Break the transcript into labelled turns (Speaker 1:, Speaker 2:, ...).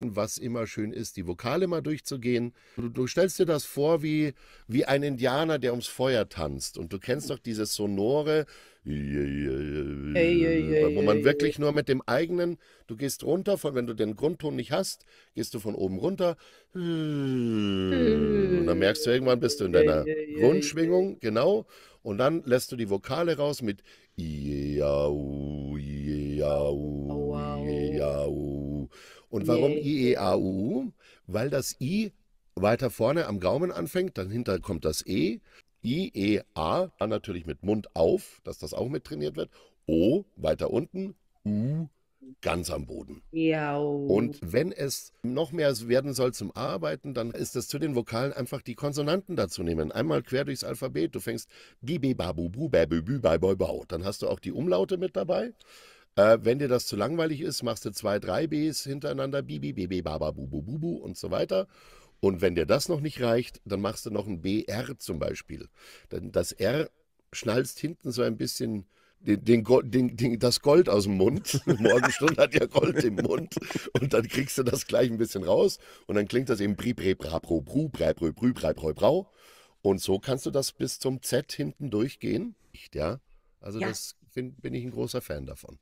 Speaker 1: was immer schön ist, die Vokale mal durchzugehen. Du, du, stellst dir das vor wie, wie ein Indianer, der ums Feuer tanzt. Und du kennst doch dieses sonore, wo man wirklich nur mit dem eigenen, du gehst runter, von, wenn du den Grundton nicht hast, gehst du von oben runter. Und dann merkst du, irgendwann bist du in deiner Grundschwingung, genau. Und dann lässt du die Vokale raus mit Iau, Iau, und warum Yay. E IEAUU? Weil das I weiter vorne am Gaumen anfängt, dann hinter kommt das E. IEA, dann natürlich mit Mund auf, dass das auch mit trainiert wird. O weiter unten, U ganz am Boden. Ja. Und wenn es noch mehr werden soll zum Arbeiten, dann ist es zu den Vokalen einfach die Konsonanten dazu nehmen. Einmal quer durchs Alphabet. Du fängst bibi babu bu bäbü bü bei bau. Dann hast du auch die Umlaute mit dabei. Äh, wenn dir das zu langweilig ist, machst du zwei, drei Bs hintereinander, Bibi, Bibi, Baba, Bubu, Bubu und so weiter. Und wenn dir das noch nicht reicht, dann machst du noch ein BR zum Beispiel. Denn das R schnallst hinten so ein bisschen den, den, den, den, das Gold aus dem Mund. Morgenstunde hat ja Gold im Mund. Und dann kriegst du das gleich ein bisschen raus. Und dann klingt das eben Bri, Bre, Bra, Bro, Bru, Brei, Brö, Brü, Brei, Breu, Brau. Und so kannst du das bis zum Z hinten durchgehen. ja. Also ja. das bin, bin ich ein großer Fan davon.